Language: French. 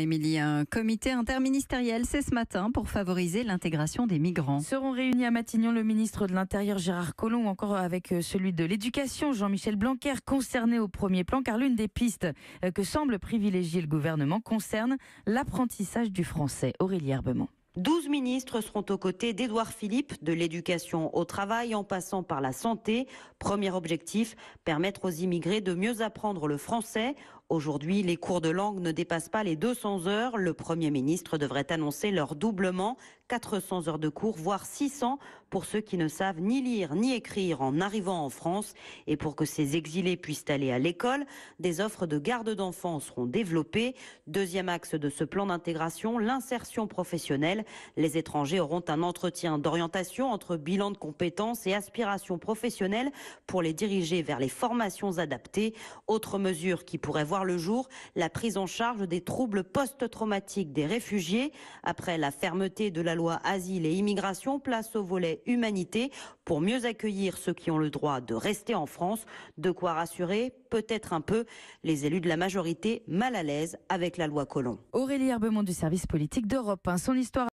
Émilie, un comité interministériel, c'est ce matin pour favoriser l'intégration des migrants. Seront réunis à Matignon le ministre de l'Intérieur Gérard Collomb, encore avec euh, celui de l'Éducation Jean-Michel Blanquer, concerné au premier plan, car l'une des pistes euh, que semble privilégier le gouvernement concerne l'apprentissage du français. Aurélie Herbement. 12 ministres seront aux côtés d'Édouard Philippe, de l'éducation au travail en passant par la santé. Premier objectif, permettre aux immigrés de mieux apprendre le français Aujourd'hui, les cours de langue ne dépassent pas les 200 heures. Le Premier ministre devrait annoncer leur doublement, 400 heures de cours, voire 600 pour ceux qui ne savent ni lire ni écrire en arrivant en France. Et pour que ces exilés puissent aller à l'école, des offres de garde d'enfants seront développées. Deuxième axe de ce plan d'intégration, l'insertion professionnelle. Les étrangers auront un entretien d'orientation entre bilan de compétences et aspirations professionnelles pour les diriger vers les formations adaptées. Autre mesure qui pourrait voir le jour la prise en charge des troubles post-traumatiques des réfugiés. Après la fermeté de la loi Asile et Immigration, place au volet Humanité pour mieux accueillir ceux qui ont le droit de rester en France. De quoi rassurer peut-être un peu les élus de la majorité mal à l'aise avec la loi Colomb. Aurélie Herbemont du service politique d'Europe. son histoire